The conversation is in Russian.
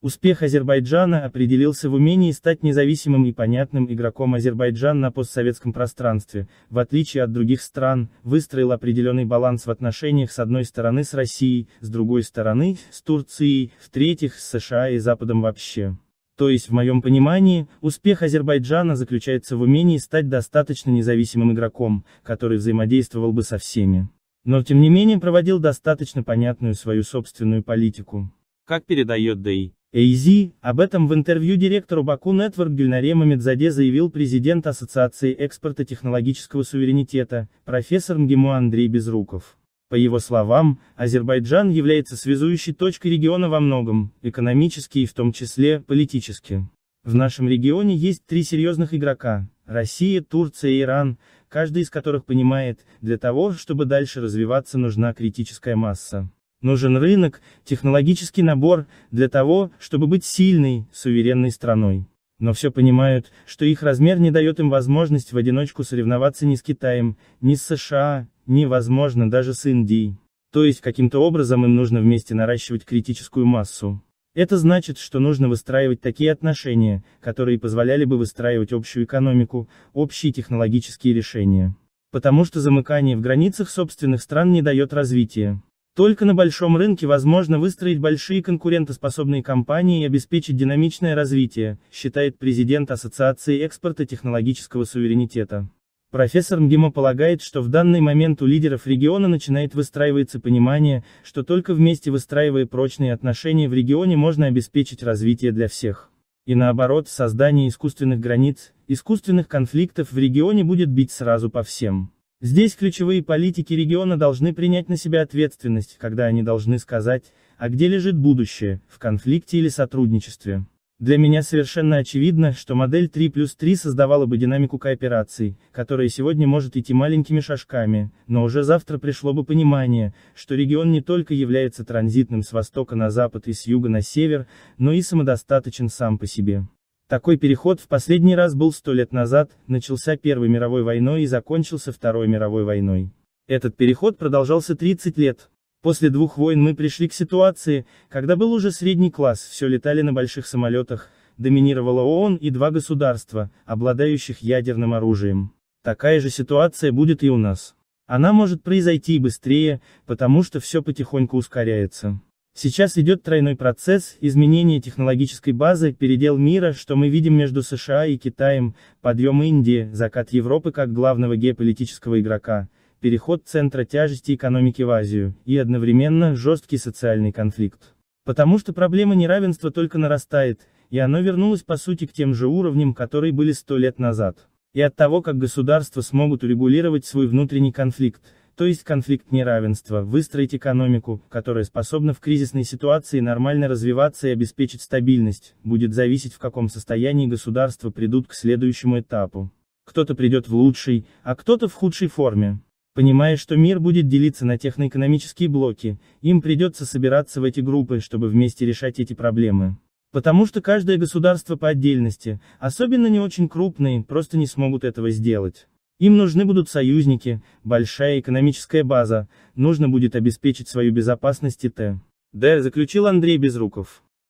Успех Азербайджана определился в умении стать независимым и понятным игроком Азербайджан на постсоветском пространстве, в отличие от других стран, выстроил определенный баланс в отношениях с одной стороны с Россией, с другой стороны, с Турцией, в-третьих, с США и Западом вообще. То есть в моем понимании, успех Азербайджана заключается в умении стать достаточно независимым игроком, который взаимодействовал бы со всеми. Но тем не менее проводил достаточно понятную свою собственную политику. Как передает ДАИ, AZ, об этом в интервью директору Баку нетворк Гюльнаре Мамедзаде заявил президент Ассоциации экспорта технологического суверенитета, профессор МГИМО Андрей Безруков. По его словам, Азербайджан является связующей точкой региона во многом, экономически и в том числе, политически. В нашем регионе есть три серьезных игрока – Россия, Турция и Иран, каждый из которых понимает, для того, чтобы дальше развиваться нужна критическая масса. Нужен рынок, технологический набор, для того, чтобы быть сильной, суверенной страной. Но все понимают, что их размер не дает им возможность в одиночку соревноваться ни с Китаем, ни с США, ни, возможно, даже с Индией. То есть каким-то образом им нужно вместе наращивать критическую массу. Это значит, что нужно выстраивать такие отношения, которые позволяли бы выстраивать общую экономику, общие технологические решения. Потому что замыкание в границах собственных стран не дает развития. Только на большом рынке возможно выстроить большие конкурентоспособные компании и обеспечить динамичное развитие, считает президент Ассоциации экспорта технологического суверенитета. Профессор МГИМО полагает, что в данный момент у лидеров региона начинает выстраиваться понимание, что только вместе выстраивая прочные отношения в регионе можно обеспечить развитие для всех. И наоборот, создание искусственных границ, искусственных конфликтов в регионе будет бить сразу по всем. Здесь ключевые политики региона должны принять на себя ответственность, когда они должны сказать, а где лежит будущее, в конфликте или сотрудничестве. Для меня совершенно очевидно, что модель 3 плюс 3 создавала бы динамику коопераций, которая сегодня может идти маленькими шажками, но уже завтра пришло бы понимание, что регион не только является транзитным с востока на запад и с юга на север, но и самодостаточен сам по себе. Такой переход в последний раз был сто лет назад, начался Первой мировой войной и закончился Второй мировой войной. Этот переход продолжался 30 лет. После двух войн мы пришли к ситуации, когда был уже средний класс, все летали на больших самолетах, доминировала ООН и два государства, обладающих ядерным оружием. Такая же ситуация будет и у нас. Она может произойти и быстрее, потому что все потихоньку ускоряется. Сейчас идет тройной процесс изменение технологической базы, передел мира, что мы видим между США и Китаем, подъем Индии, закат Европы как главного геополитического игрока, переход центра тяжести экономики в Азию, и одновременно жесткий социальный конфликт. Потому что проблема неравенства только нарастает, и оно вернулось по сути к тем же уровням, которые были сто лет назад. И от того, как государства смогут урегулировать свой внутренний конфликт, то есть конфликт неравенства, выстроить экономику, которая способна в кризисной ситуации нормально развиваться и обеспечить стабильность, будет зависеть в каком состоянии государства придут к следующему этапу. Кто-то придет в лучшей, а кто-то в худшей форме. Понимая, что мир будет делиться на техноэкономические блоки, им придется собираться в эти группы, чтобы вместе решать эти проблемы. Потому что каждое государство по отдельности, особенно не очень крупные, просто не смогут этого сделать. Им нужны будут союзники, большая экономическая база, нужно будет обеспечить свою безопасность и т. д. заключил Андрей Безруков.